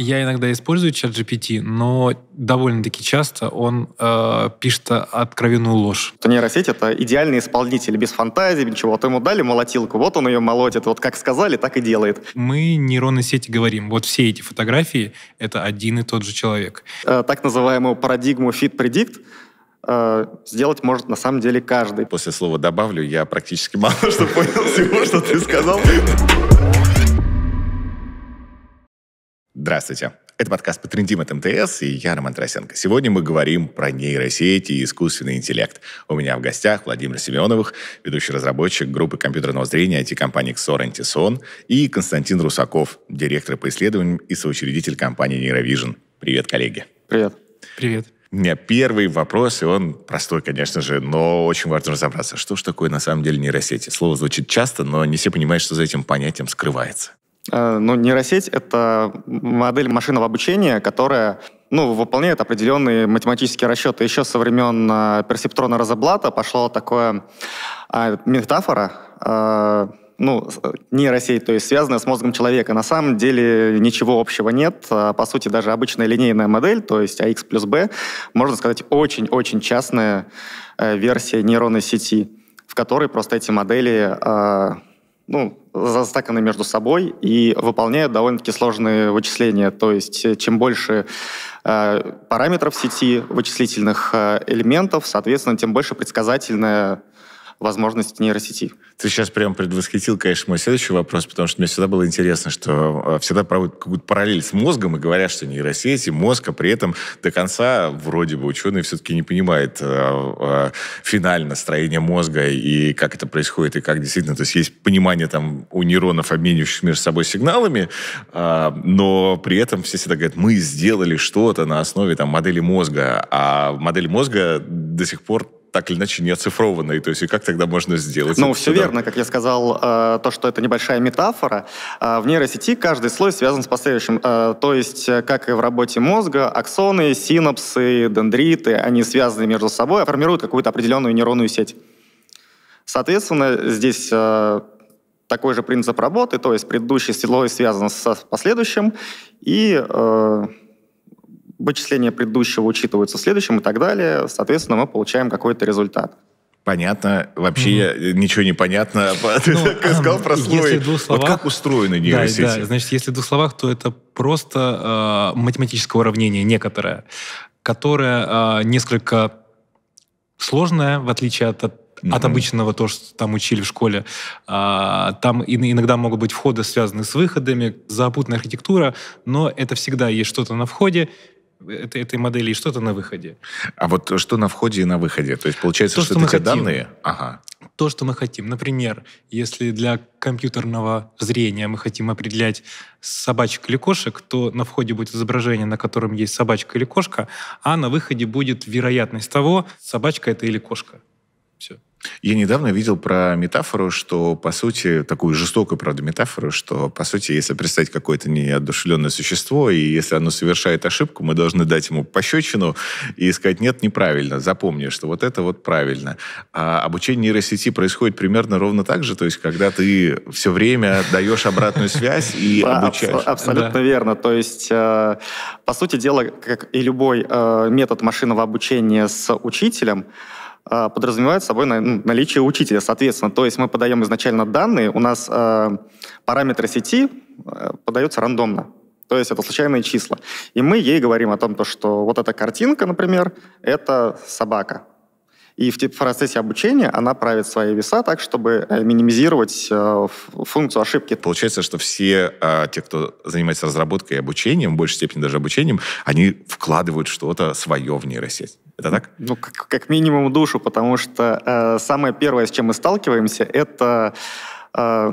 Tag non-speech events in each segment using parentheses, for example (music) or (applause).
Я иногда использую чат GPT, но довольно-таки часто он э, пишет откровенную ложь. нейросеть — это идеальный исполнитель, без фантазии, ничего. Вот ему дали молотилку, вот он ее молотит, вот как сказали, так и делает. Мы нейронной сети говорим, вот все эти фотографии — это один и тот же человек. Э, так называемую парадигму fit-predict э, сделать может на самом деле каждый. После слова «добавлю» я практически мало (laughs) что понял всего, что ты сказал. Здравствуйте. Это подкаст «Потрендим от МТС» и я, Роман Тросенко. Сегодня мы говорим про нейросети и искусственный интеллект. У меня в гостях Владимир Семеновых, ведущий разработчик группы компьютерного зрения IT-компании «Ксорантисон» и Константин Русаков, директор по исследованиям и соучредитель компании «Нейровижн». Привет, коллеги. Привет. Привет. У меня первый вопрос, и он простой, конечно же, но очень важно разобраться, что же такое на самом деле нейросети. Слово звучит часто, но не все понимают, что за этим понятием скрывается. Ну, нейросеть — это модель машинного обучения, которая ну, выполняет определенные математические расчеты. Еще со времен э, персептрона Розаблата пошла такая э, метафора, ну, нейросеть, то есть связанная с мозгом человека. На самом деле ничего общего нет. По сути, даже обычная линейная модель, то есть AX а плюс B, можно сказать, очень-очень частная версия нейронной сети, в которой просто эти модели ну, застаканы между собой и выполняют довольно-таки сложные вычисления. То есть э, чем больше э, параметров сети, вычислительных э, элементов, соответственно, тем больше предсказательная возможности нейросети. Ты сейчас прям предвосхитил, конечно, мой следующий вопрос, потому что мне всегда было интересно, что э, всегда проводят какую-то параллель с мозгом и говорят, что нейросети, мозг, а при этом до конца вроде бы ученые все-таки не понимают а, э, а, э, финально строение мозга и как это происходит, и как действительно, то есть есть понимание там у нейронов, обменивающих между собой сигналами, а, но при этом все всегда говорят, мы сделали что-то на основе там модели мозга, а модель мозга до сих пор так или иначе не оцифрованные. То есть и как тогда можно сделать? Ну, все сюда? верно, как я сказал, э, то, что это небольшая метафора. Э, в нейросети каждый слой связан с последующим. Э, то есть, как и в работе мозга, аксоны, синапсы, дендриты, они связаны между собой, а формируют какую-то определенную нейронную сеть. Соответственно, здесь такой же принцип работы, то есть предыдущий слой связан с последующим, и вычисления предыдущего учитываются следующим и так далее. Соответственно, мы получаем какой-то результат. Понятно. Вообще mm-hmm. ничего не понятно. Ты ну, (laughs) а, сказал про слой. вот как устроены нейросети? значит, если в двух словах, то это просто э, математическое уравнение некоторое, которое а, несколько сложное, в отличие от, от hmm от обычного, то, что там учили в школе. А, там иногда могут быть входы, связанные с выходами, запутанная архитектура, но это всегда есть что-то на входе, этой, этой модели и что-то на выходе. А вот что на входе и на выходе? То есть получается, то, что, что это хотим. данные? Ага. То, что мы хотим. Например, если для компьютерного зрения мы хотим определять собачек или кошек, то на входе будет изображение, на котором есть собачка или кошка, а на выходе будет вероятность того, собачка это или кошка. Все. Я недавно видел про метафору, что, по сути, такую жестокую, правда, метафору, что, по сути, если представить какое-то неодушевленное существо, и если оно совершает ошибку, мы должны дать ему пощечину и сказать, нет, неправильно, запомни, что вот это вот правильно. А обучение нейросети происходит примерно ровно так же, то есть, когда ты все время даешь обратную связь и обучаешь. Абсолютно верно. То есть, э, по сути дела, как и любой э, метод машинного обучения с учителем, а, подразумевает собой ну, наличие учителя, соответственно. То есть мы подаем изначально данные, у нас а, параметры сети а, подаются рандомно. То есть это случайные числа. И мы ей говорим о том, что вот эта картинка, например, это собака. И в процессе обучения она правит свои веса так, чтобы э, минимизировать э, функцию ошибки. Получается, что все а, те, кто занимается разработкой и обучением, в большей степени даже обучением, они вкладывают что-то свое в нейросеть. Это так? Ну, как, как минимум душу, потому что э, самое первое, с чем мы сталкиваемся, это э,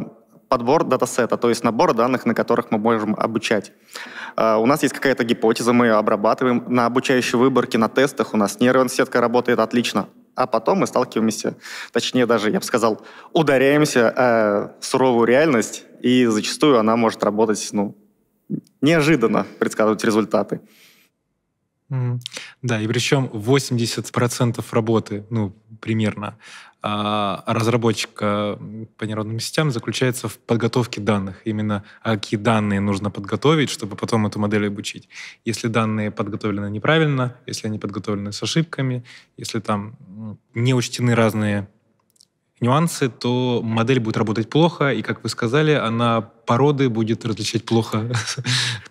подбор датасета, то есть набор данных, на которых мы можем обучать. Э, у нас есть какая-то гипотеза, мы ее обрабатываем на обучающей выборке, на тестах. У нас нейронная нейронсетка работает отлично. А потом мы сталкиваемся, точнее даже, я бы сказал, ударяемся э, в суровую реальность, и зачастую она может работать ну, неожиданно, предсказывать результаты. Да, и причем 80% работы, ну, примерно, а, разработчика по нейронным сетям заключается в подготовке данных. Именно какие данные нужно подготовить, чтобы потом эту модель обучить. Если данные подготовлены неправильно, если они подготовлены с ошибками, если там не учтены разные нюансы, то модель будет работать плохо, и, как вы сказали, она породы будет различать плохо.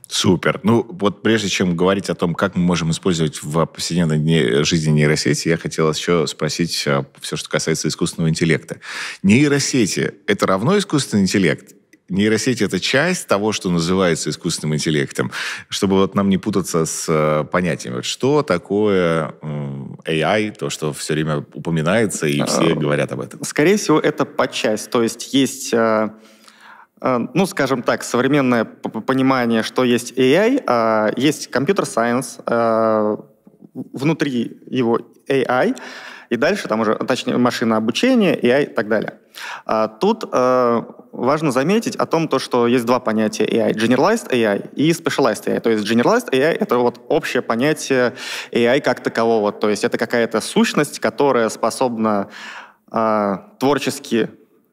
Супер. Ну, вот прежде чем говорить о том, как мы можем использовать в повседневной жизни нейросети, я хотел еще спросить а, все, что касается искусственного интеллекта. Нейросети — это равно искусственный интеллект? нейросеть — это часть того, что называется искусственным интеллектом, чтобы вот нам не путаться с э, понятиями. Вот что такое AI, то, что все время упоминается, и э, все говорят об этом? Скорее всего, это подчасть, То есть есть э, ну, скажем так, современное понимание, что есть AI, а есть компьютер сайенс, внутри его AI, и дальше там уже, точнее, машина обучения, AI и так далее. А тут важно заметить о том, то, что есть два понятия AI. Generalized AI и Specialized AI. То есть Generalized AI — это вот общее понятие AI как такового. То есть это какая-то сущность, которая способна э, творчески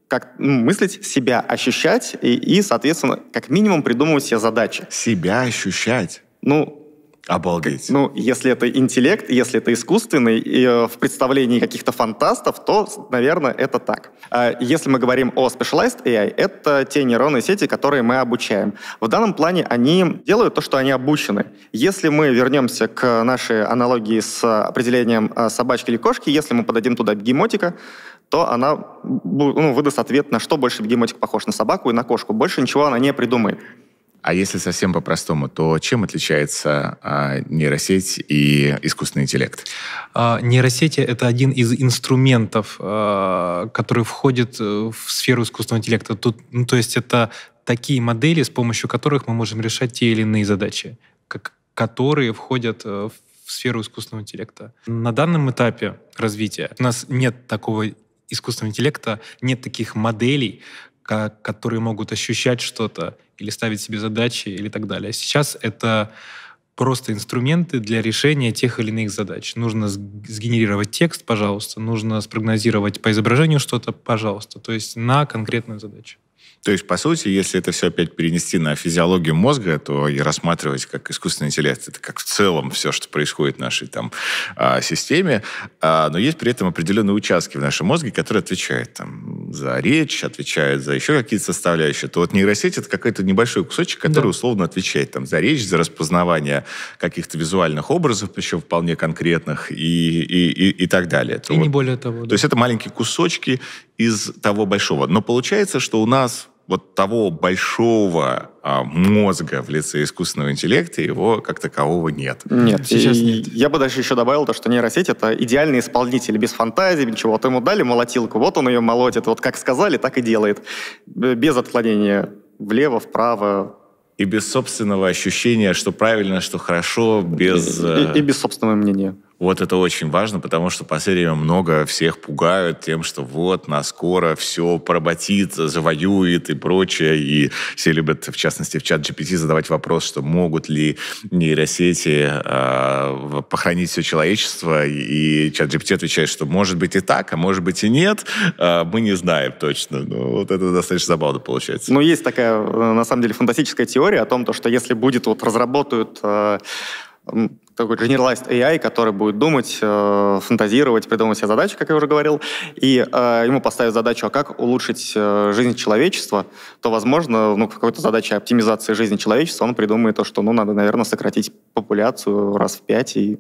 как ну, мыслить, себя ощущать и, и, соответственно, как минимум придумывать себе задачи. Себя ощущать? Ну, Обалдеть. Ну, если это интеллект, если это искусственный, и, э, в представлении каких-то фантастов, то, наверное, это так. А, если мы говорим о specialized AI, это те нейронные сети, которые мы обучаем. В данном плане они делают то, что они обучены. Если мы вернемся к нашей аналогии с определением э, собачки или кошки, если мы подадим туда бегемотика, то она ну, выдаст ответ, на что больше бегемотик похож, на собаку и на кошку. Больше ничего она не придумает. А если совсем по-простому, то чем отличается а, нейросеть и искусственный интеллект? А, нейросети — это один из инструментов, а, который входит э, в сферу искусственного интеллекта. Тут, ну, то есть это такие модели, с помощью которых мы можем решать те или иные задачи, как, которые входят э, в сферу искусственного интеллекта. На данном этапе развития у нас нет такого искусственного интеллекта, нет таких моделей, которые могут ощущать что-то или ставить себе задачи или так далее. Сейчас это просто инструменты для решения тех или иных задач. Нужно сгенерировать текст, пожалуйста, нужно спрогнозировать по изображению что-то, пожалуйста, то есть на конкретную задачу. То есть, по сути, если это все опять перенести на физиологию мозга, то и рассматривать как искусственный интеллект, это как в целом все, что происходит в нашей там а, системе, а, но есть при этом определенные участки в нашем мозге, которые отвечают там за речь, отвечают за еще какие-то составляющие, то вот нейросеть это какой-то небольшой кусочек, который да. условно отвечает там за речь, за распознавание каких-то визуальных образов, еще вполне конкретных и, и, и, и так далее. То и вот, не более того. То да. есть это маленькие кусочки, из того большого. Но получается, что у нас вот того большого а, мозга в лице искусственного интеллекта его как такового нет. Нет, сейчас и, нет. Я бы даже еще добавил то, что нейросеть это идеальный исполнитель без фантазии, ничего. Вот ему дали молотилку, вот он ее молотит, вот как сказали, так и делает. Без отклонения влево, вправо, и без собственного ощущения, что правильно, что хорошо, без... И, и, и э, без собственного мнения. Вот это очень важно, потому что по время много всех пугают тем, что вот нас скоро все поработит, завоюет и прочее. И все любят, в частности, в чат GPT задавать вопрос, что могут ли нейросети э, похоронить все человечество. И чат GPT отвечает, что может быть и так, а может быть и нет. Э, мы не знаем точно. Ну, вот это достаточно забавно получается. Ну, есть такая, э, на самом деле, фантастическая теория о том, то, что если будет, вот разработают э, такой generalized AI, который будет думать, э, фантазировать, придумывать себе задачи, как я уже говорил, и э, ему поставят задачу, а как улучшить э, жизнь человечества, то, возможно, ну, в какой-то задаче оптимизации жизни человечества он придумает то, что, ну, надо, наверное, сократить популяцию раз в пять, и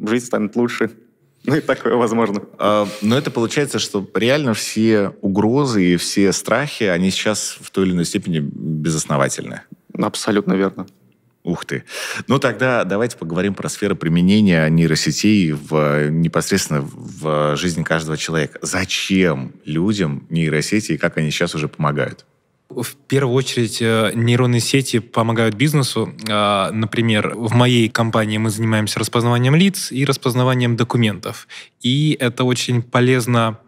жизнь станет лучше. (laughs) Ну и такое возможно. А, но это получается, что реально все угрозы и все страхи, они сейчас в той или иной степени безосновательны. Абсолютно верно. Ух ты. Ну тогда давайте поговорим про сферы применения нейросетей в, непосредственно в жизни каждого человека. Зачем людям нейросети и как они сейчас уже помогают? В первую очередь э, нейронные сети помогают бизнесу. А, например, в моей компании мы занимаемся распознаванием лиц и распознаванием документов. И это очень полезно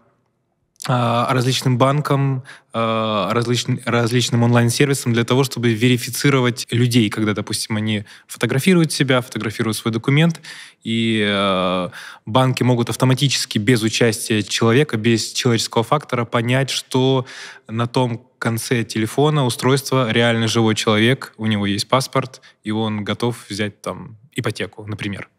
а, различным банкам, а, различным различным онлайн-сервисам для того, чтобы верифицировать людей, когда, допустим, они фотографируют себя, фотографируют свой документ, и а, банки могут автоматически, без участия человека, без человеческого фактора, понять, что на том конце телефона устройства реально живой человек, у него есть паспорт, и он готов взять там ипотеку, например.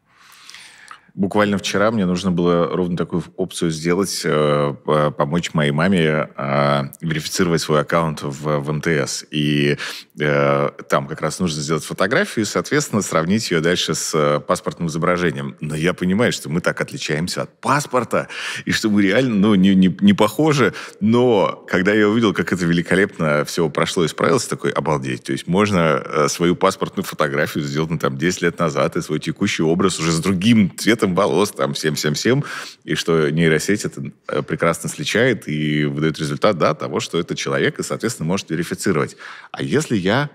Буквально вчера мне нужно было ровно такую опцию сделать, э, помочь моей маме а, верифицировать свой аккаунт в, в МТС. И э, там как раз нужно сделать фотографию и, соответственно, сравнить ее дальше с э, паспортным изображением. Но я понимаю, что мы так отличаемся от паспорта, и что мы реально ну, не, не, не похожи. Но когда я увидел, как это великолепно все прошло и справилось, такой обалдеть. То есть можно свою паспортную фотографию, сделать сделанную там 10 лет назад, и свой текущий образ уже с другим цветом цветом волос, там, всем-всем-всем, и что нейросеть это э, прекрасно сличает и выдает результат, да, того, что это человек, и, соответственно, может верифицировать. А если я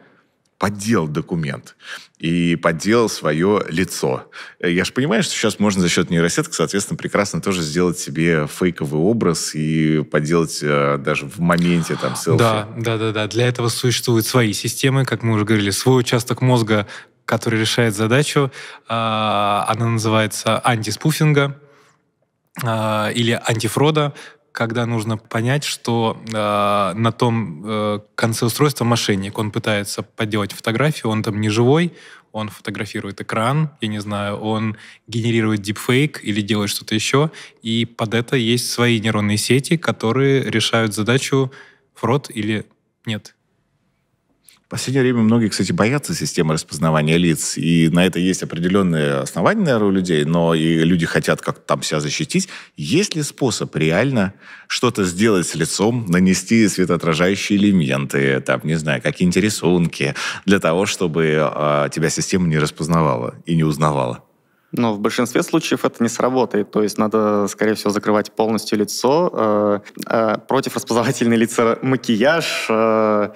поддел документ и подделал свое лицо. Э, я же понимаю, что сейчас можно за счет нейросеток, соответственно, прекрасно тоже сделать себе фейковый образ и подделать э, даже в моменте там селфи. Да, да, да, да. Для этого существуют свои системы, как мы уже говорили, свой участок мозга, который решает задачу. А, она называется антиспуфинга а, или антифрода, когда нужно понять, что а, на том э, конце устройства мошенник, он пытается подделать фотографию, он там не живой, он фотографирует экран, я не знаю, он генерирует дипфейк или делает что-то еще, и под это есть свои нейронные сети, которые решают задачу фрод или нет. В последнее время многие, кстати, боятся системы распознавания лиц, и на это есть определенные основания, наверное, у людей, но и люди хотят как-то там себя защитить. Есть ли способ реально что-то сделать с лицом, нанести светоотражающие элементы, там, не знаю, какие-нибудь рисунки, для того, чтобы э, тебя система не распознавала и не узнавала? Но в большинстве случаев это не сработает. То есть надо, скорее всего, закрывать полностью лицо. Э, э, против распознавательной лица макияж. Э,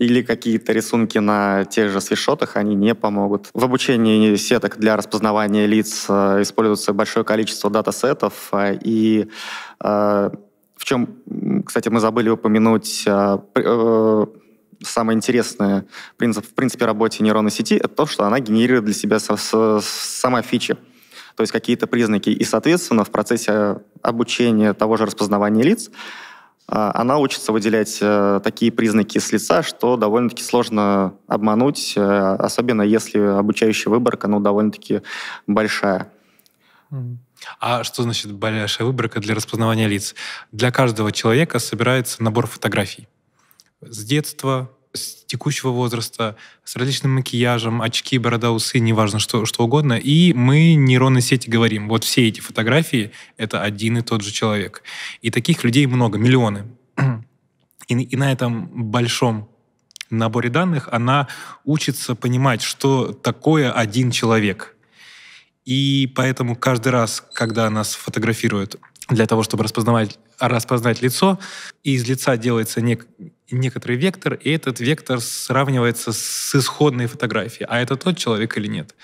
или какие-то рисунки на тех же свишотах, они не помогут. В обучении сеток для распознавания лиц э, используется большое количество датасетов, э, и э, в чем, кстати, мы забыли упомянуть самое интересное принцип, в принципе, работе нейронной сети, это то, что она генерирует для себя сама фичи то есть какие-то признаки. И, соответственно, в процессе обучения того же распознавания лиц а, она учится выделять э, такие признаки с лица, что довольно-таки сложно обмануть, э, особенно если обучающая выборка ну, довольно-таки большая. А что значит большая выборка для распознавания лиц? Для каждого человека собирается набор фотографий с детства, с текущего возраста, с различным макияжем, очки, борода, усы, неважно что, что угодно. И мы нейронной сети говорим, вот все эти фотографии — это один и тот же человек. И таких людей много, миллионы. И, и на этом большом наборе данных она учится понимать, что такое один человек. И поэтому каждый раз, когда нас фотографируют для того, чтобы распознавать, распознать лицо, из лица делается нек некоторый вектор, и этот вектор сравнивается с исходной фотографией. А это тот человек или нет?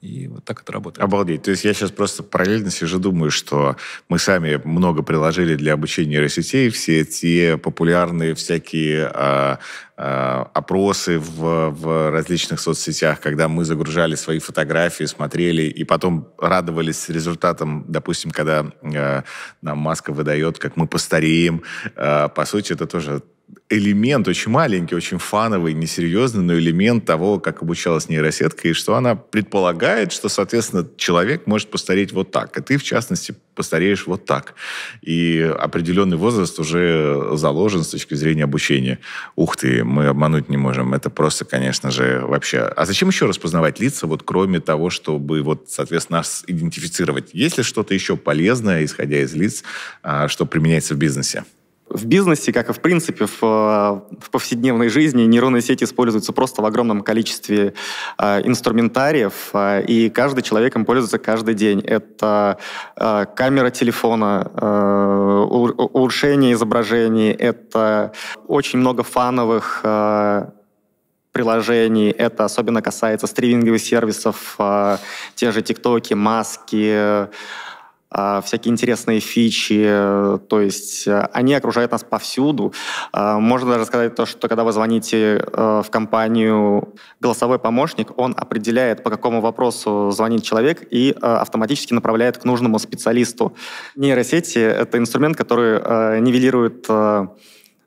И вот так это работает. Обалдеть. То есть я сейчас просто параллельно сижу, думаю, что мы сами много приложили для обучения нейросетей. Все те популярные всякие а, а, опросы в, в различных соцсетях, когда мы загружали свои фотографии, смотрели и потом радовались результатам, допустим, когда а, нам Маска выдает, как мы постареем. А, по сути, это тоже элемент очень маленький, очень фановый, несерьезный, но элемент того, как обучалась нейросетка, и что она предполагает, что, соответственно, человек может постареть вот так, и ты, в частности, постареешь вот так. И определенный возраст уже заложен с точки зрения обучения. Ух ты, мы обмануть не можем. Это просто, конечно же, вообще... А зачем еще распознавать лица, вот кроме того, чтобы, вот, соответственно, нас идентифицировать? Есть ли что-то еще полезное, исходя из лиц, а, что применяется в бизнесе? в бизнесе, как и в принципе в, э, в повседневной жизни, нейронные сети используются просто в огромном количестве э, инструментариев, э, и каждый человек им пользуется каждый день. Это э, камера телефона, э, улучшение изображений, это очень много фановых э, приложений. Это особенно касается стриминговых сервисов, э, те же ТикТоки, маски. Э, а, всякие интересные фичи, э, то есть э, они окружают нас повсюду. А, можно даже сказать то, что когда вы звоните э, в компанию голосовой помощник, он определяет, по какому вопросу звонит человек и автоматически направляет к нужному специалисту. Нейросети — это инструмент, который нивелирует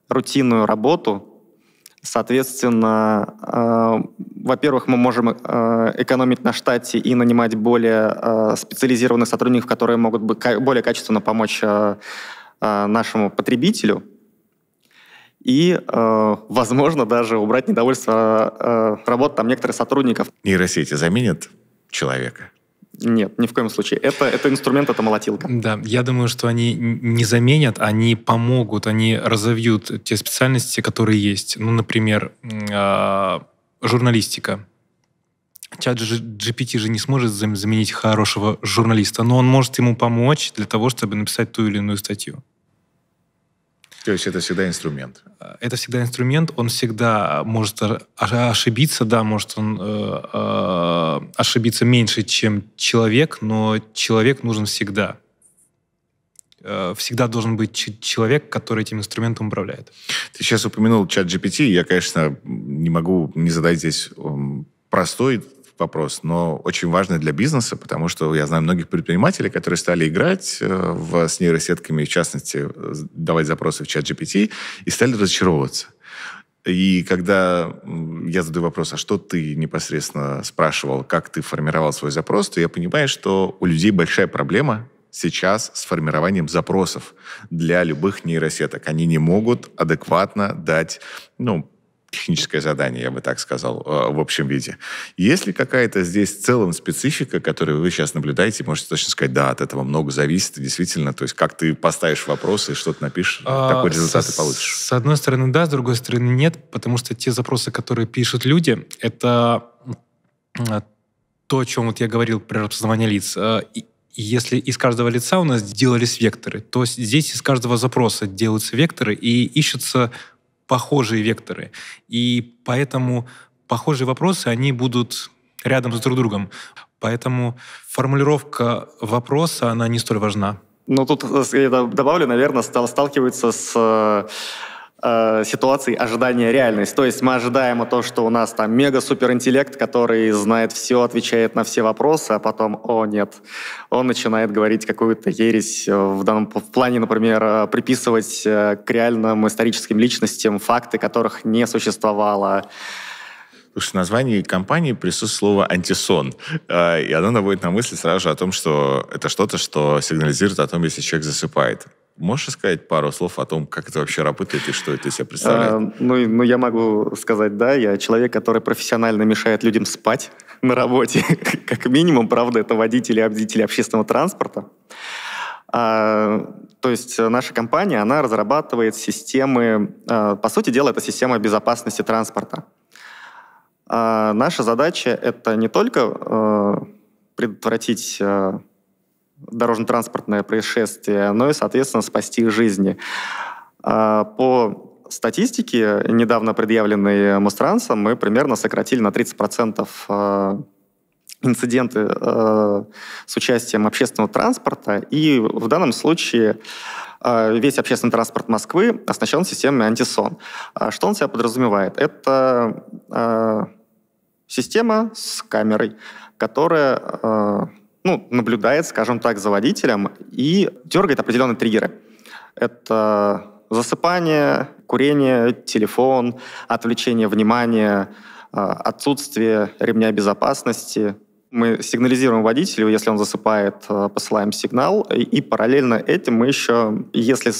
рутинную работу Соответственно, э, во-первых, мы можем э, экономить на штате и нанимать более э, специализированных сотрудников, которые могут более качественно помочь э, э, нашему потребителю. И, э, возможно, даже убрать недовольство э, работ там некоторых сотрудников. Нейросети заменят человека? Нет, ни в коем случае. Это, это инструмент, это молотилка. Да, я думаю, что они не заменят, они помогут, они разовьют те специальности, которые есть. Ну, например, а, журналистика. Чат GPT же не сможет заменить хорошего журналиста, но он может ему помочь для того, чтобы написать ту или иную статью. То есть это всегда инструмент? Э, это всегда инструмент, он всегда может а, ошибиться, да, может он э, э, ошибиться меньше, чем человек, но человек нужен всегда. Э, всегда должен быть человек, который этим инструментом управляет. Ты сейчас упомянул чат GPT, я, конечно, не могу не задать здесь простой вопрос, но очень важный для бизнеса, потому что я знаю многих предпринимателей, которые стали играть э, в, с нейросетками, в частности, э, давать запросы в чат GPT, и стали разочаровываться. И когда я задаю вопрос, а что ты непосредственно спрашивал, как ты формировал свой запрос, то я понимаю, что у людей большая проблема сейчас с формированием запросов для любых нейросеток. Они не могут адекватно дать ну, техническое задание, я бы так сказал, э, в общем виде. Есть ли какая-то здесь в целом специфика, которую вы сейчас наблюдаете, можете точно сказать, да, от этого много зависит, действительно, то есть как ты поставишь вопросы, что ты напишешь, а, такой результат с, ты получишь? С одной стороны, да, с другой стороны, нет, потому что те запросы, которые пишут люди, это а, то, о чем вот я говорил при распознавании лиц. А, если из каждого лица у нас делались векторы, то здесь из каждого запроса делаются векторы и ищутся похожие векторы. И поэтому похожие вопросы, они будут рядом с друг другом. Поэтому формулировка вопроса, она не столь важна. Ну, тут э, я добавлю, наверное, стал, сталкиваться с э, э, ситуации ожидания реальность. То есть мы ожидаем то, что у нас там мега-суперинтеллект, который знает все, отвечает на все вопросы, а потом, о нет, он начинает говорить какую-то ересь э, в данном в плане, например, э, приписывать э, к реальным историческим личностям факты, которых не существовало. Потому что в названии компании присутствует слово «антисон». И оно наводит на мысли сразу же о том, что это что-то, что сигнализирует о том, если человек засыпает. Можешь сказать пару слов о том, как это вообще работает и что это из себя представляет? А, ну, ну, я могу сказать, да, я человек, который профессионально мешает людям спать (laughs) на работе. (laughs) как минимум, правда, это водители и обдители общественного транспорта. А, то есть э, наша компания, она разрабатывает системы, а, по сути дела, это система безопасности транспорта. А, наша задача — это не только предотвратить дорожно-транспортное происшествие, но ну и, соответственно, спасти жизни. А, по статистике, недавно предъявленной мустранцам, мы примерно сократили на 30% а, инциденты а, с участием общественного транспорта. И в данном случае весь общественный транспорт Москвы оснащен системой антисон. Что он себя подразумевает? Это система с камерой, которая ну, наблюдает, скажем так, за водителем и дергает определенные триггеры. Это засыпание, курение, телефон, отвлечение внимания, э, отсутствие ремня безопасности. Мы сигнализируем водителю, если он засыпает, э, посылаем сигнал, и параллельно этим мы еще, если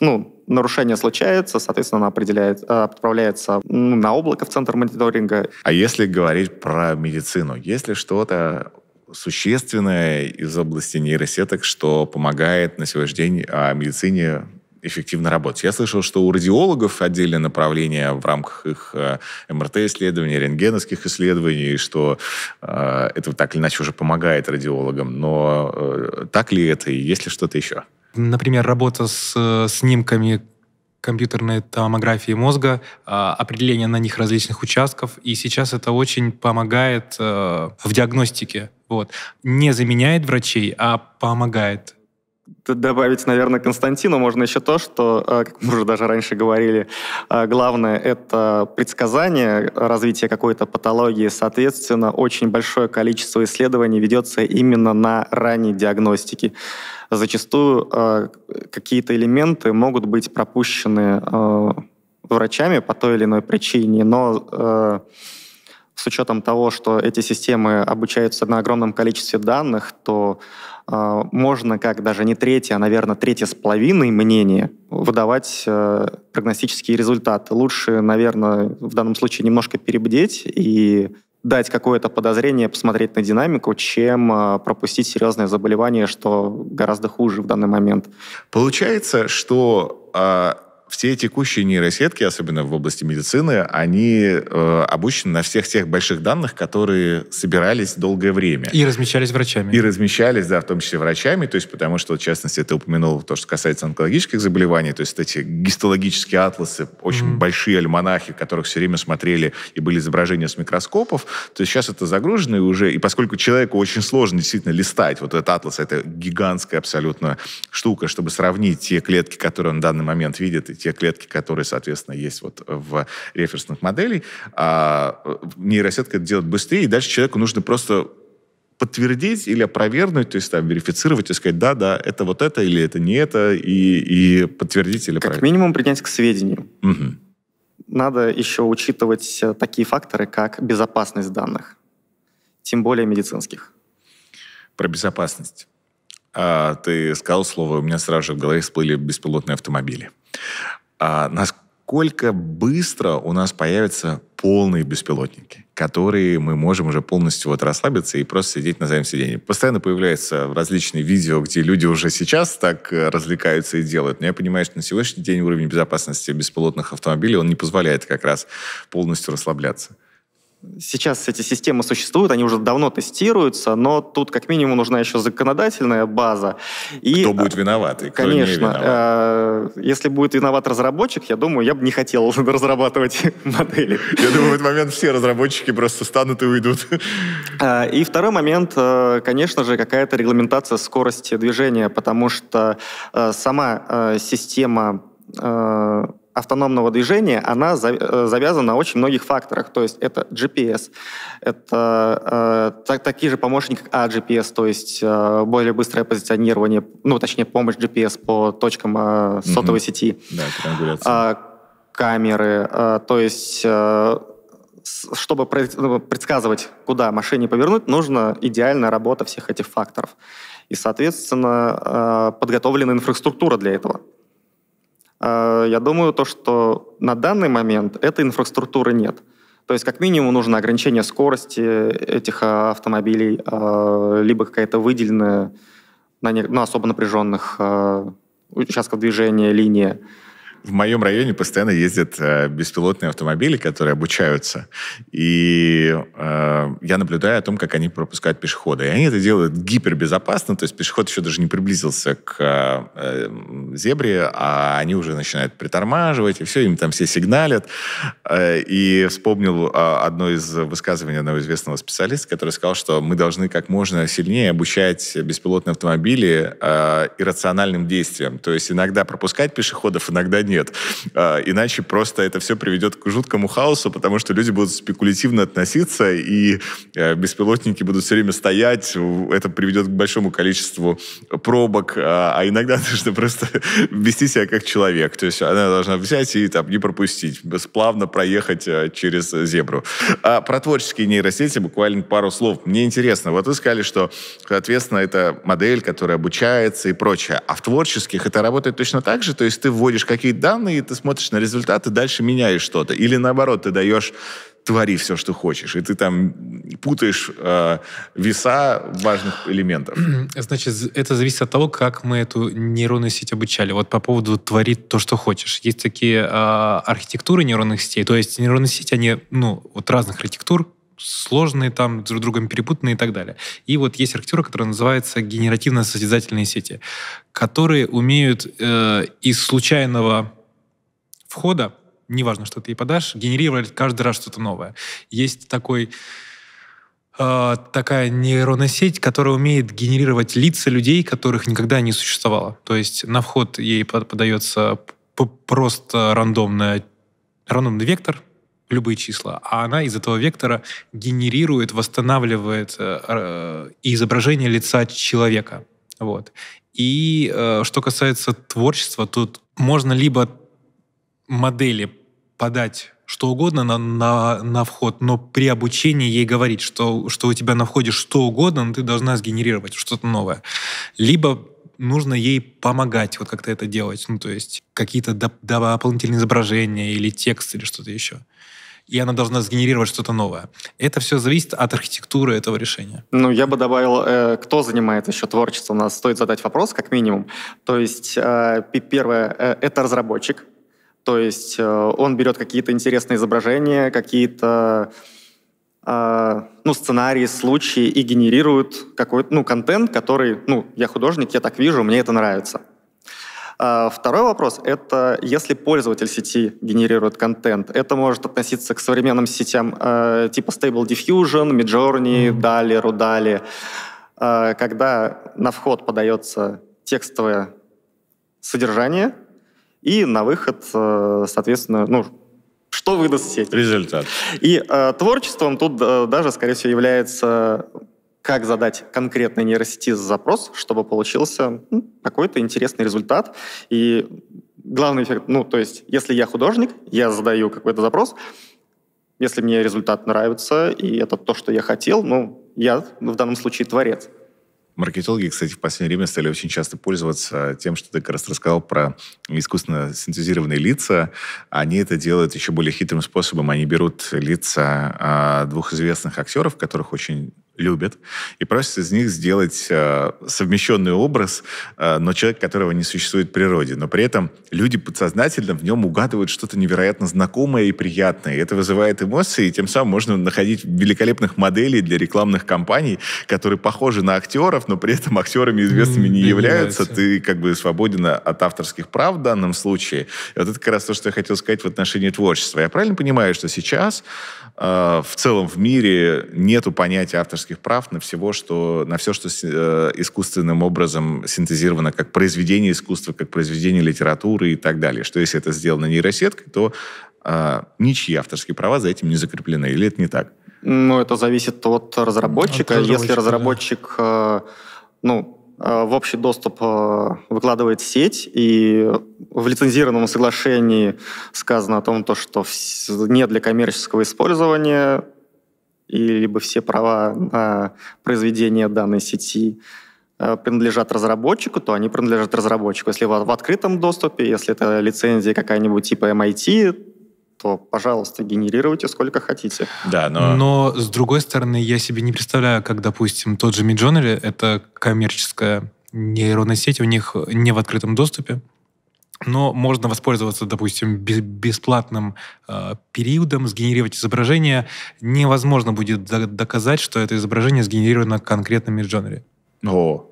ну, нарушение случается, соответственно, она определяет, э, отправляется ну, на облако в центр мониторинга. А если говорить про медицину, если что-то существенное из области нейросеток, что помогает на сегодняшний день а, медицине эффективно работать. Я слышал, что у радиологов отдельное направление в рамках их а, МРТ-исследований, рентгеновских исследований, что э, это так или иначе уже помогает радиологам. Но э, так ли это и есть ли что-то еще? Например, работа с э, снимками компьютерной томографии мозга, а, определение на них различных участков, и сейчас это очень помогает э, в диагностике. Вот. Не заменяет врачей, а помогает добавить, наверное, Константину можно еще то, что, э, как мы уже даже раньше говорили, э, главное — это предсказание развития какой-то патологии. Соответственно, очень большое количество исследований ведется именно на ранней диагностике. Зачастую э, какие-то элементы могут быть пропущены врачами по той или иной причине, но с учетом того, что эти системы обучаются на огромном количестве данных, то э, можно как даже не третье, а, наверное, третье с половиной мнение выдавать э, прогностические результаты. Лучше, наверное, в данном случае немножко перебдеть и дать какое-то подозрение, посмотреть на динамику, чем а, пропустить серьезное заболевание, что гораздо хуже в данный момент. Получается, что а, все текущие нейросетки, особенно в области медицины, они э, обучены на всех тех больших данных, которые собирались долгое время. И размещались врачами. И размещались, да, в том числе врачами, то есть потому что, в частности, ты упомянул то, что касается онкологических заболеваний, то есть эти гистологические атласы, очень mm-hmm. большие альманахи, в которых все время смотрели и были изображения с микроскопов, то есть сейчас это загружено и уже, и поскольку человеку очень сложно действительно листать, вот этот атлас, это гигантская абсолютно штука, чтобы сравнить те клетки, которые он в данный момент видит, и те клетки, которые, соответственно, есть вот в референсных моделях, А э, нейросетка это делает быстрее, и дальше человеку нужно просто подтвердить или опровергнуть, то есть там верифицировать и сказать, да, да, это вот это или это не это, и, и подтвердить или Как минимум принять к сведению. Угу. Надо еще учитывать э, такие факторы, как безопасность данных, тем более медицинских. Про безопасность. А, ты сказал слово, у меня сразу же в голове всплыли беспилотные автомобили. А, насколько быстро у нас появятся полные беспилотники, которые мы можем уже полностью вот расслабиться и просто сидеть на заднем сиденье? Постоянно появляются различные видео, где люди уже сейчас так э, развлекаются и делают. Но я понимаю, что на сегодняшний день уровень безопасности беспилотных автомобилей, он не позволяет как раз полностью расслабляться. Сейчас эти системы существуют, они уже давно тестируются, но тут как минимум нужна еще законодательная база. И, кто а, будет виноват и кто конечно, не виноват. Э, если будет виноват разработчик, я думаю, я бы не хотел (laughs) разрабатывать (laughs) модели. Я думаю, в этот момент все разработчики просто станут и уйдут. Э, и второй момент, э, конечно же, какая-то регламентация скорости движения, потому что сама система автономного движения, она э, завязана на очень многих факторах. То есть это GPS, это э, так, такие же помощники, как AGPS, а то есть э, более быстрое позиционирование, ну, точнее, помощь GPS по точкам э, сотовой угу. сети. Да, э, камеры, э, то есть... Э, чтобы ну, предсказывать, куда машине повернуть, нужна идеальная работа всех этих факторов. И, соответственно, э, подготовлена инфраструктура для этого. Э, я думаю, то, что на данный момент этой инфраструктуры нет. То есть, как минимум, нужно ограничение скорости этих э, автомобилей, э, либо какая-то выделенная на ну, особо напряженных участках движения линия. В моем районе постоянно ездят э, беспилотные автомобили, которые обучаются. И э, я наблюдаю о том, как они пропускают пешехода. И они это делают гипербезопасно, то есть пешеход еще даже не приблизился к э, э, зебре, а они уже начинают притормаживать, и все, им там все сигналят. Э, и вспомнил одно из высказываний одного известного специалиста, который сказал, что мы должны как можно сильнее обучать беспилотные автомобили э, иррациональным действиям. То есть иногда пропускать пешеходов, иногда нет. А, иначе просто это все приведет к жуткому хаосу, потому что люди будут спекулятивно относиться, и э, беспилотники будут все время стоять. Это приведет к большому количеству пробок, а, а иногда (laughs) нужно просто вести себя как человек. То есть она должна взять и там не пропустить, плавно проехать э, через зебру. А про творческие нейросети буквально пару слов. Мне интересно, вот вы сказали, что, соответственно, это модель, которая обучается и прочее. А в творческих это работает точно так же? То есть ты вводишь какие-то данные, ты смотришь на результаты, дальше меняешь что-то. Или наоборот, ты даешь твори все, что хочешь, и ты там путаешь э, веса важных элементов. Значит, это зависит от того, как мы эту нейронную сеть обучали. Вот по поводу твори то, что хочешь. Есть такие э, архитектуры нейронных сетей, то есть нейронные сети, они ну, вот разных архитектур, сложные, там друг с другом перепутанные и так далее. И вот есть архитектура, которая называется генеративно-состязательные сети, которые умеют э, из случайного входа, неважно, что ты ей подашь, генерировать каждый раз что-то новое. Есть такой э, такая нейронная сеть, которая умеет генерировать лица людей, которых никогда не существовало. То есть на вход ей подается просто рандомная, рандомный вектор, любые числа, а она из этого вектора генерирует, восстанавливает э, э, изображение лица человека. Вот. И э, что касается творчества, тут можно либо модели подать что угодно на, на, на вход, но при обучении ей говорить, что, что у тебя на входе что угодно, но ты должна сгенерировать что-то новое. Либо нужно ей помогать вот как-то это делать, ну то есть какие-то доп дополнительные изображения или текст или что-то еще и она должна сгенерировать что-то новое. Это все зависит от архитектуры этого решения. Ну, я бы добавил, э, кто занимается еще творчеством. У нас стоит задать вопрос, как минимум. То есть, э, первое, э, это разработчик. То есть, э, он берет какие-то интересные изображения, какие-то э, ну, сценарии, случаи и генерирует какой-то ну, контент, который, ну, я художник, я так вижу, мне это нравится. А, второй вопрос — это если пользователь сети генерирует контент, это может относиться к современным сетям э, типа Stable Diffusion, Midjourney, DALI, RuDALI, а, когда на вход подается текстовое содержание, и на выход, э, соответственно, ну, что выдаст сеть. Результат. И э, творчеством тут э, даже, скорее всего, является как задать конкретной нейросети запрос, чтобы получился ну, какой-то интересный результат. И главный эффект, ну, то есть, если я художник, я задаю какой-то запрос, если мне результат нравится, и это то, что я хотел, ну, я в данном случае творец. Маркетологи, кстати, в последнее время стали очень часто пользоваться тем, что ты как раз рассказал про искусственно синтезированные лица. Они это делают еще более хитрым способом. Они берут лица а, двух известных актеров, которых очень любят, и просят из них сделать э, совмещенный образ, э, но человек, которого не существует в природе. Но при этом люди подсознательно в нем угадывают что-то невероятно знакомое и приятное. И это вызывает эмоции, и тем самым можно находить великолепных моделей для рекламных кампаний, которые похожи на актеров, но при этом актерами известными не, являются. являются. Ты как бы свободен от авторских прав в данном случае. И вот это как раз то, что я хотел сказать в отношении творчества. Я правильно понимаю, что сейчас э, в целом в мире нету понятия авторских авторских прав на всего, что на все, что э, искусственным образом синтезировано как произведение искусства, как произведение литературы и так далее. Что если это сделано нейросеткой, то э, ничьи авторские права за этим не закреплены. Или это не так? Ну, это зависит от разработчика. От разработчика если разработчик, да. Э, ну, э, в общий доступ выкладывает сеть, и в лицензированном соглашении сказано о том, то, что не для коммерческого использования и либо все права на произведение данной сети э, принадлежат разработчику, то они принадлежат разработчику. Если в открытом доступе, если это лицензия какая-нибудь типа MIT, то, пожалуйста, генерируйте сколько хотите. Да, но... но, с другой стороны, я себе не представляю, как, допустим, тот же Midjourney — это коммерческая нейронная сеть, у них не в открытом доступе, но можно воспользоваться, допустим, бесплатным э, периодом, сгенерировать изображение. Невозможно будет доказать, что это изображение сгенерировано конкретно в О,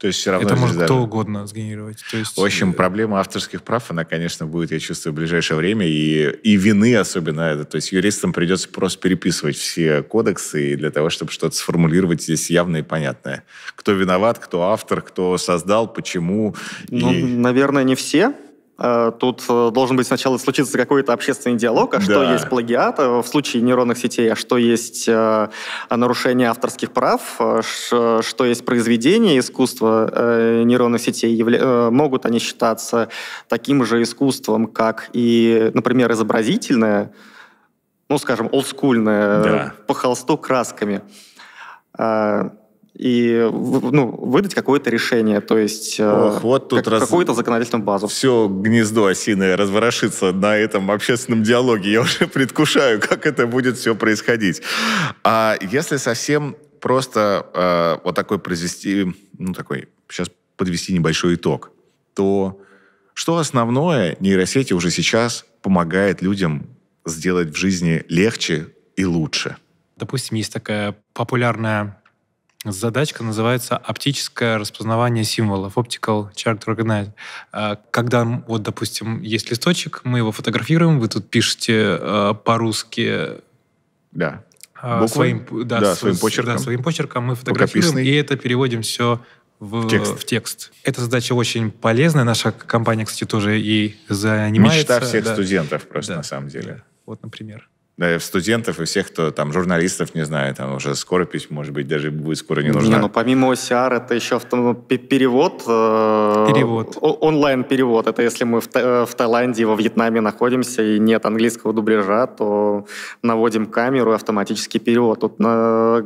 то есть все равно это может даже... кто угодно сгенерировать. То есть... В общем, э, проблема авторских прав, она, конечно, будет, я чувствую, в ближайшее время. И, и вины особенно это. То есть юристам придется просто переписывать все кодексы для того, чтобы что-то сформулировать здесь явное и понятное. Кто виноват, кто автор, кто создал, почему. Ну, и... наверное, не все, Э, тут э, должен быть сначала случиться какой-то общественный диалог, а да. что есть плагиат э, в случае нейронных сетей, а что есть нарушение авторских прав, что есть произведение искусства нейронных сетей. Могут они считаться таким же искусством, как и, например, изобразительное, ну, скажем, олдскульное, да. по холсту красками и ну, выдать какое-то решение, то есть э, Ох, вот тут как, раз... какую-то законодательную базу. Все гнездо осиное разворошится на этом общественном диалоге. Я уже предвкушаю, как это будет все происходить. А если совсем просто э, вот такой произвести, ну такой, сейчас подвести небольшой итог, то что основное нейросети уже сейчас помогает людям сделать в жизни легче и лучше? Допустим, есть такая популярная Задачка называется оптическое распознавание символов, optical chart Recognition. А, когда, вот, допустим, есть листочек, мы его фотографируем, вы тут пишете э, по-русски да. А, Буквы? своим, да, да, своим почерком. Да, своим почерком мы фотографируем, и это переводим все в, в, текст. в текст. Эта задача очень полезная. Наша компания, кстати, тоже и занимается. Мечта всех да. студентов просто да. на самом деле. Вот, например да, э, студентов и всех, кто там, журналистов, не знаю, там уже скоро скоропись, может быть, даже будет скоро не нужно. Не, ну помимо OCR, это еще автом... перевод. Э, перевод. Онлайн-перевод. Это если мы в, Та... Э, в Таиланде, во Вьетнаме находимся и нет английского дубляжа, то наводим камеру и автоматический перевод. Тут на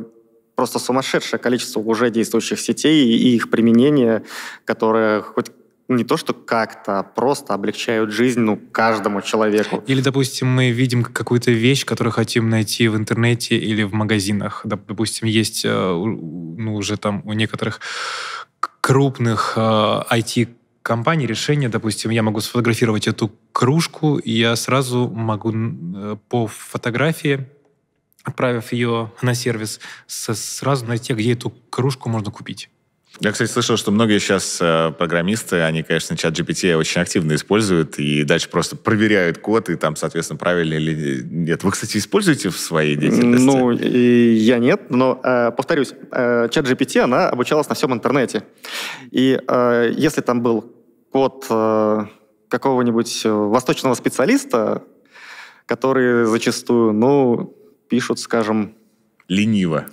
просто сумасшедшее количество уже действующих сетей и их применение, которое хоть не то что как-то, а просто облегчают жизнь ну, каждому человеку. Или, допустим, мы видим какую-то вещь, которую хотим найти в интернете или в магазинах. Допустим, есть э, ну, уже там у некоторых крупных IT э, компании решение, допустим, я могу сфотографировать эту кружку, и я сразу могу э, по фотографии отправив ее на сервис, сразу найти, где эту кружку можно купить. Я, кстати, слышал, что многие сейчас э, программисты, они, конечно, чат GPT очень активно используют и дальше просто проверяют код и там, соответственно, правильно или нет. Вы, кстати, используете в своей деятельности? Ну, и я нет, но, э, повторюсь, э, чат GPT, она обучалась на всем интернете. И э, если там был код э, какого-нибудь э, восточного специалиста, который зачастую, ну, пишут, скажем... Лениво.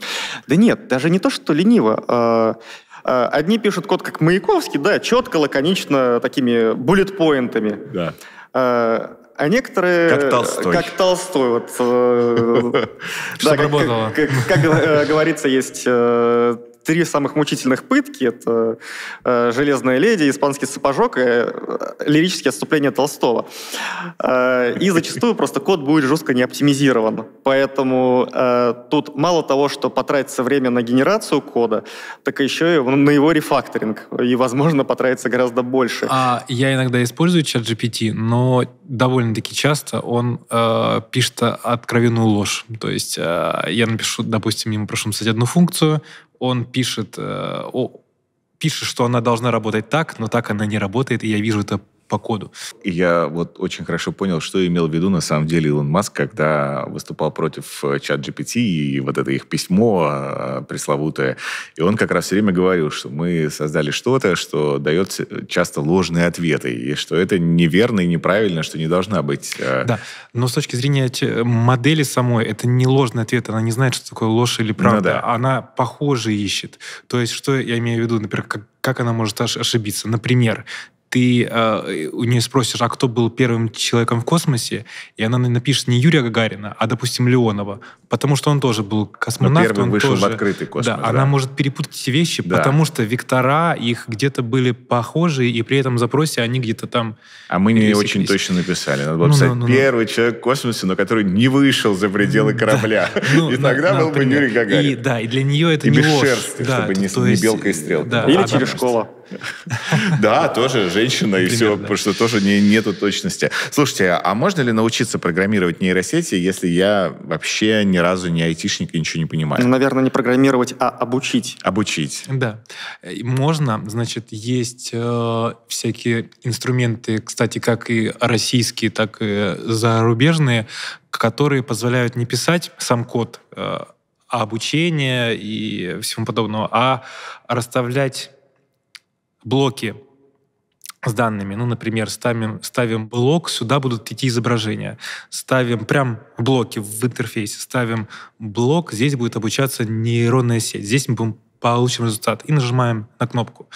Да нет, даже не то, что лениво. Э, а, одни пишут код как Маяковский, да, четко, лаконично, такими буллет-поинтами. Да. А, а, некоторые... Как Толстой. Как Толстой. Вот, э, (laughs) да, как, как, как, как э, говорится, есть э, три самых мучительных пытки. Это э, «Железная леди», «Испанский сапожок» и э, лирические отступления Толстого. Э, и зачастую просто код будет жестко не оптимизирован. Поэтому тут мало того, что потратится время на генерацию кода, так еще и на его рефакторинг. И, возможно, потратится гораздо больше. А я иногда использую чат GPT, но довольно-таки часто он э, пишет откровенную ложь. То есть э, я напишу, допустим, ему прошу написать одну функцию, он пишет, э, о, пишет, что она должна работать так, но так она не работает, и я вижу это по коду. И я вот очень хорошо понял, что имел в виду на самом деле Илон Маск, когда выступал против э, чат GPT и вот это их письмо э, пресловутое. И он как раз все время говорил, что мы создали что-то, что дает э, часто ложные ответы, и что это неверно и неправильно, что не должна быть... Да, но с точки зрения модели самой, это не ложный ответ, она не знает, что такое ложь или ну правда. Ну, да. Она похоже ищет. То есть, что я имею в виду, например, как, как она может ошибиться? Например, ты э, у нее спросишь, а кто был первым человеком в космосе, и она напишет не Юрия Гагарина, а, допустим, Леонова, потому что он тоже был космонавт. Но ну, он вышел тоже, в открытый космос. Да, да, она может перепутать эти вещи, да. потому что вектора их где-то были похожи, и при этом запросе они где-то там... А мы не очень точно написали. Надо было ну, писать ну, ну, ну. первый ну. человек в космосе, но который не вышел за пределы корабля. Да. (laughs) Ну, и тогда был бы Юрий Гагарин. И, да, и для нее это и не без шерсти, чтобы не, белка и стрелка. Да, Или через школу. Да, тоже женщина и все, потому что тоже нету точности. Слушайте, а можно ли научиться программировать нейросети, если я вообще ни разу не айтишник и ничего не понимаю? Наверное, не программировать, а обучить. Обучить. Да. Э, можно, значит, есть э, всякие инструменты, кстати, как и российские, так и зарубежные, которые позволяют не писать сам код, э, а обучение и всему подобного, а расставлять блоки с данными. Ну, например, ставим, ставим блок, сюда будут идти изображения. Ставим прям блоки в интерфейсе, ставим блок, здесь будет обучаться нейронная сеть. Здесь мы получим результат и нажимаем на кнопку.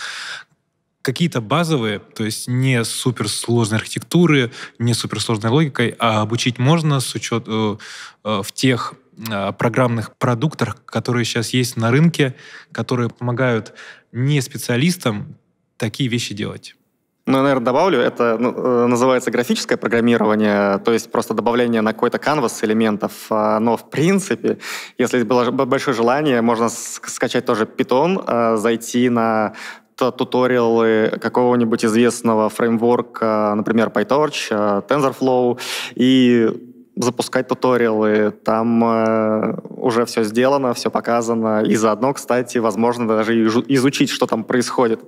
Какие-то базовые, то есть не суперсложной архитектуры, не суперсложной логикой, а обучить можно с учет, э, э в тех э, программных продуктах, которые сейчас есть на рынке, которые помогают не специалистам такие вещи делать. Ну, я, наверное, добавлю, это ну, э, называется графическое программирование, то есть просто добавление на какой-то канвас элементов. А, но, в принципе, если было большое желание, можно скачать тоже Python, э, зайти на туториалы какого-нибудь известного фреймворка, например, PyTorch, э, TensorFlow, и запускать туториалы. Там уже все сделано, все показано. И заодно, кстати, возможно даже изучить, что там происходит.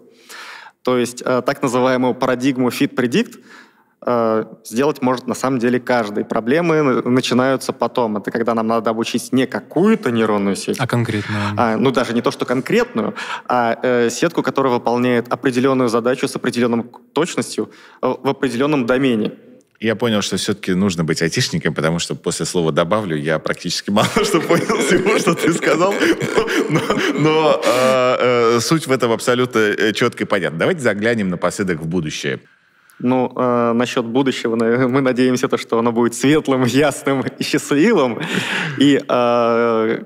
То есть э, так называемую парадигму fit-predict э, сделать может на самом деле каждый. Проблемы начинаются потом. Это когда нам надо обучить не какую-то нейронную сеть. А конкретную. А, ну, даже не то, что конкретную, а э, сетку, которая выполняет определенную задачу с определенным точностью э, в определенном домене я понял, что все-таки нужно быть айтишником, потому что после слова «добавлю» я практически мало (laughs) что понял всего, что ты сказал. Но, но э, э, суть в этом абсолютно э, четко и понятна. Давайте заглянем напоследок в будущее. Ну, э, насчет будущего, э, мы надеемся, то, что оно будет светлым, (laughs) ясным и счастливым. И, э,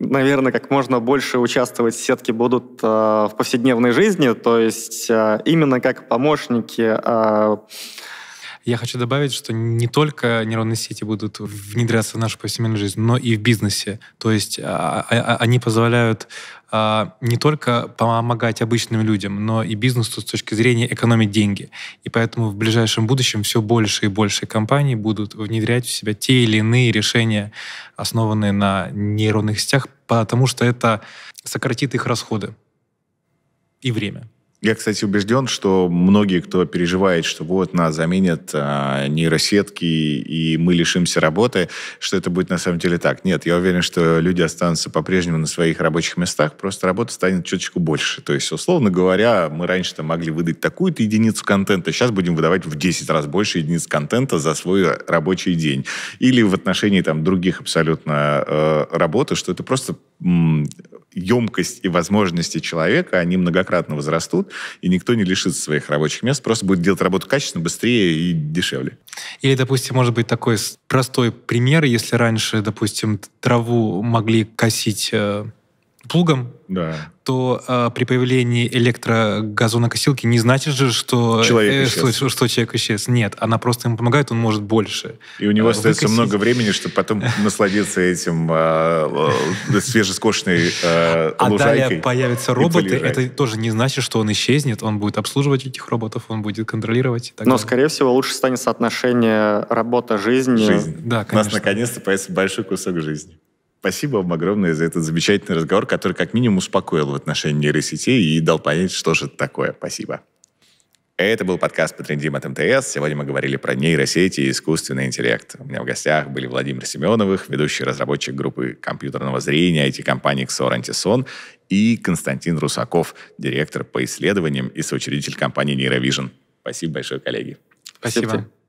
наверное, как можно больше участвовать сетки будут э, в повседневной жизни, то есть э, именно как помощники э, я хочу добавить, что не только нейронные сети будут внедряться в нашу повседневную жизнь, но и в бизнесе. То есть а, а, а, они позволяют не только помогать обычным людям, но и бизнесу с точки зрения экономить деньги. И поэтому в ближайшем будущем все больше и больше компаний будут внедрять в себя те или иные решения, основанные на нейронных сетях, потому что это сократит их расходы и время. Я, кстати, убежден, что многие, кто переживает, что вот нас заменят а, нейросетки и мы лишимся работы, что это будет на самом деле так. Нет, я уверен, что люди останутся по-прежнему на своих рабочих местах, просто работа станет чуточку больше. То есть, условно говоря, мы раньше то могли выдать такую-то единицу контента, сейчас будем выдавать в 10 раз больше единиц контента за свой рабочий день. Или в отношении там других абсолютно э, работы, что это просто емкость и возможности человека, они многократно возрастут, и никто не лишится своих рабочих мест, просто будет делать работу качественно, быстрее и дешевле. Или, допустим, может быть такой простой пример, если раньше, допустим, траву могли косить э, плугом, да. то э, при появлении электрогазонокосилки не значит же, что человек, э, исчез. Что, что человек исчез. Нет, она просто ему помогает, он может больше. И у него э, остается выкосить. много времени, чтобы потом (laughs) насладиться этим э, э, свежескошенной э, лужайкой. А далее появятся роботы, это тоже не значит, что он исчезнет, он будет обслуживать этих роботов, он будет контролировать. Но, скорее всего, лучше станет соотношение работа-жизнь. Жизнь. Да, конечно. У нас наконец-то появится большой кусок жизни. Спасибо вам огромное за этот замечательный разговор, который как минимум успокоил в отношении нейросетей и дал понять, что же это такое. Спасибо. Это был подкаст по трендим от МТС. Сегодня мы говорили про нейросети и искусственный интеллект. У меня в гостях были Владимир Семеновых, ведущий разработчик группы компьютерного зрения IT-компании XOR Антисон, и Константин Русаков, директор по исследованиям и соучредитель компании Neurovision. Спасибо большое, коллеги. Спасибо. Спасибо.